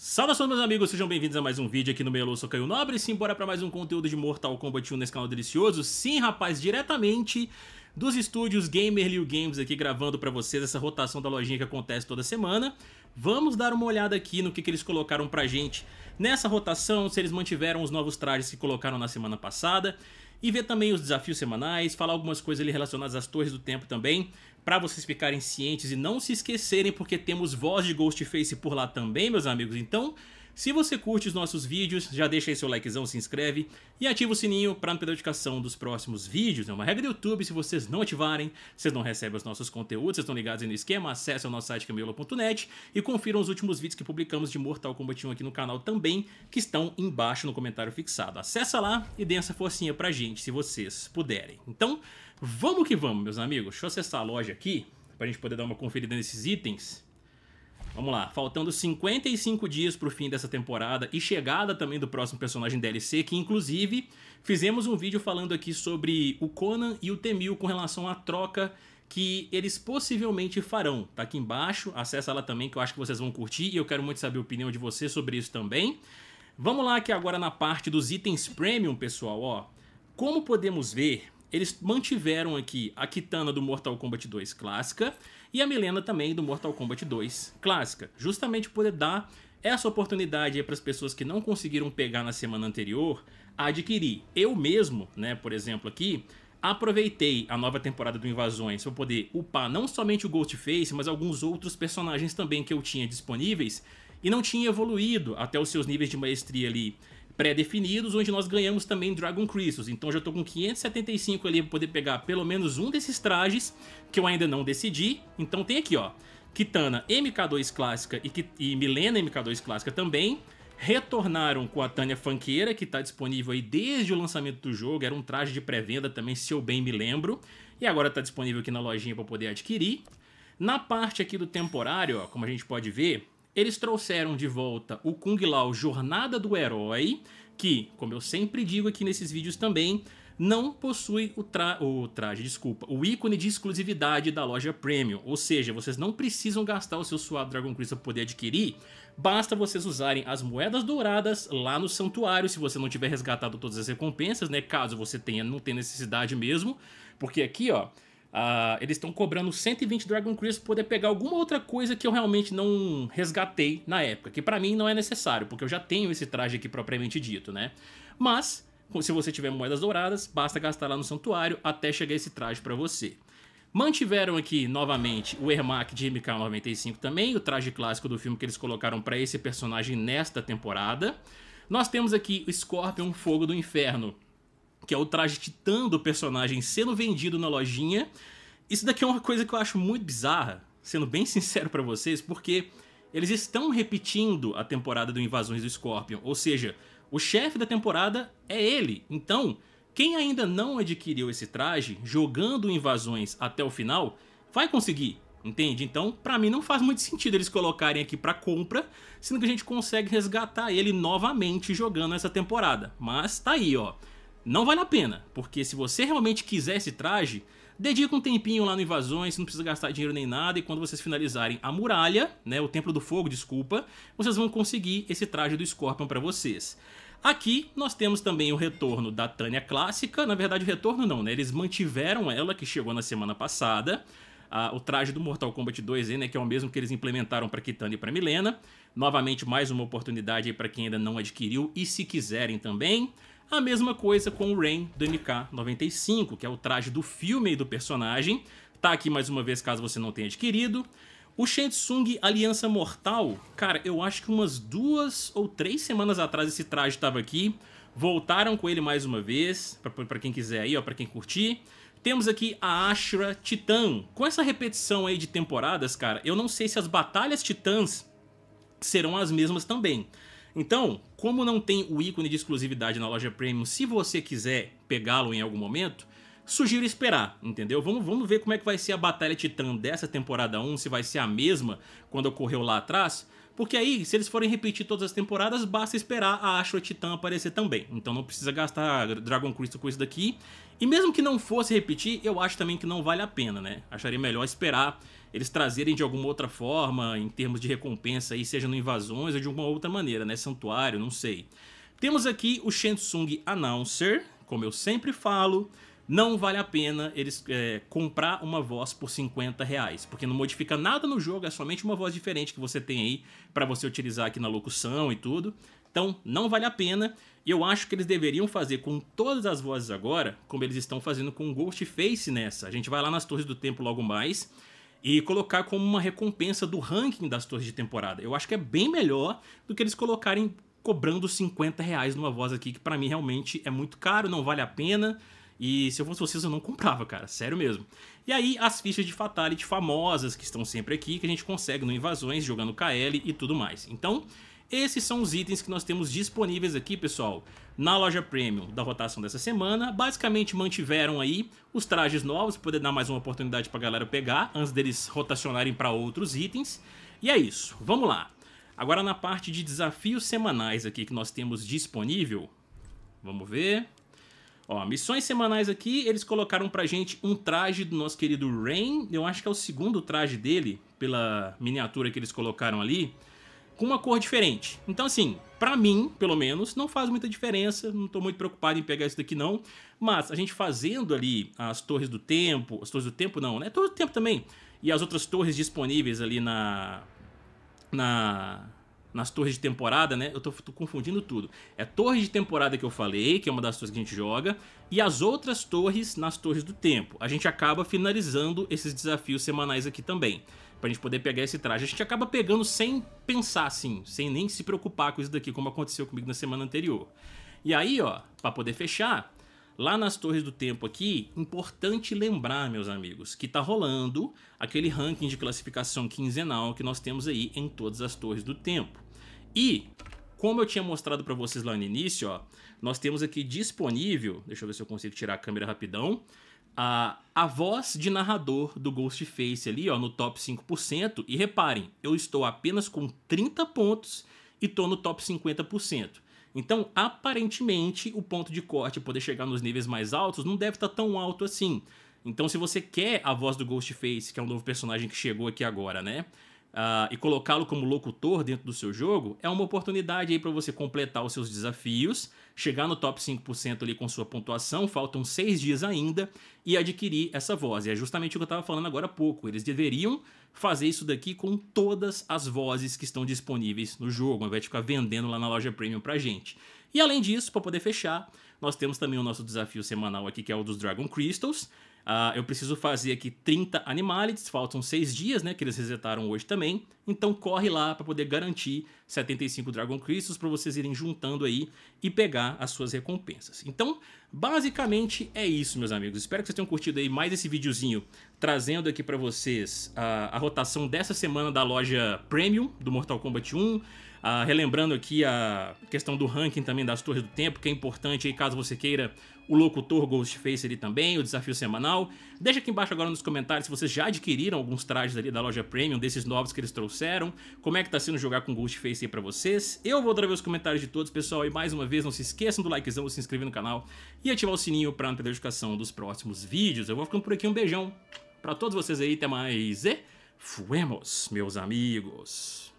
Saudações meus amigos, sejam bem-vindos a mais um vídeo aqui no Melo, sou Caio Nobre e sim, bora pra mais um conteúdo de Mortal Kombat 1 nesse canal delicioso Sim rapaz, diretamente dos estúdios Gamer Liu Games aqui gravando pra vocês essa rotação da lojinha que acontece toda semana Vamos dar uma olhada aqui no que, que eles colocaram pra gente nessa rotação, se eles mantiveram os novos trajes que colocaram na semana passada e ver também os desafios semanais, falar algumas coisas ali relacionadas às torres do tempo também, para vocês ficarem cientes e não se esquecerem, porque temos voz de Ghostface por lá também, meus amigos. Então, se você curte os nossos vídeos, já deixa aí seu likezão, se inscreve e ativa o sininho para não perder a notificação dos próximos vídeos. É uma regra do YouTube, se vocês não ativarem, vocês não recebem os nossos conteúdos, vocês estão ligados aí no esquema, acesse o nosso site camiola.net e confiram os últimos vídeos que publicamos de Mortal Kombat 1 aqui no canal também, que estão embaixo no comentário fixado. Acessa lá e dê essa forcinha pra gente, se vocês puderem. Então, vamos que vamos, meus amigos. Deixa eu acessar a loja aqui, pra gente poder dar uma conferida nesses itens. Vamos lá, faltando 55 dias para o fim dessa temporada e chegada também do próximo personagem DLC, que inclusive fizemos um vídeo falando aqui sobre o Conan e o Temil com relação à troca que eles possivelmente farão. Tá aqui embaixo, acessa lá também que eu acho que vocês vão curtir e eu quero muito saber a opinião de vocês sobre isso também. Vamos lá aqui agora na parte dos itens premium, pessoal, ó. Como podemos ver, eles mantiveram aqui a Kitana do Mortal Kombat 2 clássica e a Milena também do Mortal Kombat 2 clássica, justamente poder dar essa oportunidade para as pessoas que não conseguiram pegar na semana anterior adquirir. Eu mesmo, né, por exemplo, aqui aproveitei a nova temporada do Invasões para poder upar não somente o Ghostface, mas alguns outros personagens também que eu tinha disponíveis e não tinha evoluído até os seus níveis de maestria ali pré-definidos, onde nós ganhamos também Dragon Crystals. Então já estou com 575 ali para poder pegar pelo menos um desses trajes, que eu ainda não decidi. Então tem aqui, ó, Kitana MK2 clássica e, e Milena MK2 clássica também retornaram com a Tânia Fanqueira, que está disponível aí desde o lançamento do jogo, era um traje de pré-venda também, se eu bem me lembro, e agora está disponível aqui na lojinha para poder adquirir. Na parte aqui do temporário, ó, como a gente pode ver, eles trouxeram de volta o Kung Lao Jornada do Herói, que, como eu sempre digo aqui nesses vídeos também, não possui o, tra o, traje, desculpa, o ícone de exclusividade da loja Premium. Ou seja, vocês não precisam gastar o seu suado Dragon Crystal para poder adquirir. Basta vocês usarem as moedas douradas lá no santuário, se você não tiver resgatado todas as recompensas, né? Caso você tenha, não tenha necessidade mesmo. Porque aqui, ó, Uh, eles estão cobrando 120 Dragon Crest para poder pegar alguma outra coisa que eu realmente não resgatei na época, que para mim não é necessário, porque eu já tenho esse traje aqui propriamente dito, né? Mas, se você tiver moedas douradas, basta gastar lá no santuário até chegar esse traje para você. Mantiveram aqui novamente o Ermac de MK95 também, o traje clássico do filme que eles colocaram para esse personagem nesta temporada. Nós temos aqui o Scorpion Fogo do Inferno, que é o traje titã do personagem sendo vendido na lojinha. Isso daqui é uma coisa que eu acho muito bizarra, sendo bem sincero para vocês, porque eles estão repetindo a temporada do Invasões do Scorpion, ou seja, o chefe da temporada é ele. Então, quem ainda não adquiriu esse traje, jogando Invasões até o final, vai conseguir, entende? Então, para mim não faz muito sentido eles colocarem aqui para compra, sendo que a gente consegue resgatar ele novamente jogando essa temporada. Mas tá aí, ó. Não vale a pena, porque se você realmente quiser esse traje, dedica um tempinho lá no Invasões, não precisa gastar dinheiro nem nada, e quando vocês finalizarem a muralha, né, o Templo do Fogo, desculpa, vocês vão conseguir esse traje do Scorpion para vocês. Aqui nós temos também o retorno da Tânia clássica, na verdade o retorno não, né, eles mantiveram ela, que chegou na semana passada, ah, o traje do Mortal Kombat 2, né, que é o mesmo que eles implementaram para Kitana e para Milena. Novamente, mais uma oportunidade para quem ainda não adquiriu e se quiserem também. A mesma coisa com o Rain do MK95, que é o traje do filme e do personagem. Tá aqui mais uma vez caso você não tenha adquirido. O Shensung Aliança Mortal, cara, eu acho que umas duas ou três semanas atrás esse traje estava aqui. Voltaram com ele mais uma vez, para quem quiser aí, ó, para quem curtir. Temos aqui a Ashra Titã. Com essa repetição aí de temporadas, cara, eu não sei se as batalhas titãs serão as mesmas também. Então, como não tem o ícone de exclusividade na loja Premium, se você quiser pegá-lo em algum momento, sugiro esperar, entendeu? Vamos, vamos ver como é que vai ser a Batalha Titã dessa temporada 1, se vai ser a mesma quando ocorreu lá atrás, porque aí, se eles forem repetir todas as temporadas, basta esperar a Ashura Titã aparecer também. Então não precisa gastar Dragon Crystal com isso daqui. E mesmo que não fosse repetir, eu acho também que não vale a pena, né? Acharia melhor esperar eles trazerem de alguma outra forma, em termos de recompensa, aí, seja no invasões ou de alguma outra maneira, né? Santuário, não sei. Temos aqui o Shensung Announcer, como eu sempre falo não vale a pena eles é, comprar uma voz por 50 reais, porque não modifica nada no jogo, é somente uma voz diferente que você tem aí para você utilizar aqui na locução e tudo. Então, não vale a pena. E eu acho que eles deveriam fazer com todas as vozes agora, como eles estão fazendo com Ghostface nessa. A gente vai lá nas Torres do Tempo logo mais e colocar como uma recompensa do ranking das torres de temporada. Eu acho que é bem melhor do que eles colocarem cobrando 50 reais numa voz aqui, que para mim realmente é muito caro, não vale a pena. E se eu fosse vocês, eu não comprava, cara. Sério mesmo. E aí, as fichas de Fatality famosas que estão sempre aqui, que a gente consegue no Invasões, jogando KL e tudo mais. Então, esses são os itens que nós temos disponíveis aqui, pessoal, na loja Premium da rotação dessa semana. Basicamente mantiveram aí os trajes novos, para poder dar mais uma oportunidade para galera pegar, antes deles rotacionarem para outros itens. E é isso, vamos lá. Agora na parte de desafios semanais aqui que nós temos disponível, vamos ver... Ó, missões semanais aqui, eles colocaram pra gente um traje do nosso querido Rain. Eu acho que é o segundo traje dele, pela miniatura que eles colocaram ali, com uma cor diferente. Então, assim, pra mim, pelo menos, não faz muita diferença. Não tô muito preocupado em pegar isso daqui, não. Mas a gente fazendo ali as torres do tempo... As torres do tempo, não, né? Torres do tempo também. E as outras torres disponíveis ali na... Na nas torres de temporada, né? Eu tô, tô, confundindo tudo. É torre de temporada que eu falei, que é uma das torres que a gente joga, e as outras torres nas torres do tempo. A gente acaba finalizando esses desafios semanais aqui também, pra gente poder pegar esse traje. A gente acaba pegando sem pensar, assim, sem nem se preocupar com isso daqui, como aconteceu comigo na semana anterior. E aí, ó, pra poder fechar, lá nas Torres do Tempo aqui, importante lembrar, meus amigos, que tá rolando aquele ranking de classificação quinzenal que nós temos aí em todas as Torres do Tempo. E como eu tinha mostrado para vocês lá no início, ó, nós temos aqui disponível, deixa eu ver se eu consigo tirar a câmera rapidão, a, a voz de narrador do Ghostface ali, ó, no top 5%, e reparem, eu estou apenas com 30 pontos e tô no top 50%. Então, aparentemente, o ponto de corte poder chegar nos níveis mais altos não deve estar tá tão alto assim. Então, se você quer a voz do Ghostface, que é um novo personagem que chegou aqui agora, né? Uh, e colocá-lo como locutor dentro do seu jogo é uma oportunidade aí para você completar os seus desafios, chegar no top 5% ali com sua pontuação, faltam seis dias ainda, e adquirir essa voz. E é justamente o que eu estava falando agora há pouco. Eles deveriam fazer isso daqui com todas as vozes que estão disponíveis no jogo, ao invés de ficar vendendo lá na loja premium pra gente. E além disso, para poder fechar, nós temos também o nosso desafio semanal aqui, que é o dos Dragon Crystals, Uh, eu preciso fazer aqui 30 animalities, faltam 6 dias, né? Que eles resetaram hoje também. Então corre lá para poder garantir 75 Dragon Crystals para vocês irem juntando aí e pegar as suas recompensas. Então, basicamente é isso, meus amigos. Espero que vocês tenham curtido aí mais esse videozinho trazendo aqui para vocês ah, a rotação dessa semana da loja Premium do Mortal Kombat 1. Ah, relembrando aqui a questão do ranking também das Torres do Tempo, que é importante aí caso você queira o locutor Ghostface ali também, o desafio semanal. Deixa aqui embaixo agora nos comentários se vocês já adquiriram alguns trajes ali da loja Premium, desses novos que eles trouxeram. Como é que tá sendo jogar com Ghostface aí pra vocês. Eu vou trazer os comentários de todos, pessoal. E mais uma vez, não se esqueçam do likezão, se inscrever no canal e ativar o sininho pra não perder a notificação dos próximos vídeos. Eu vou ficando por aqui, um beijão pra todos vocês aí, até mais e fuemos, meus amigos.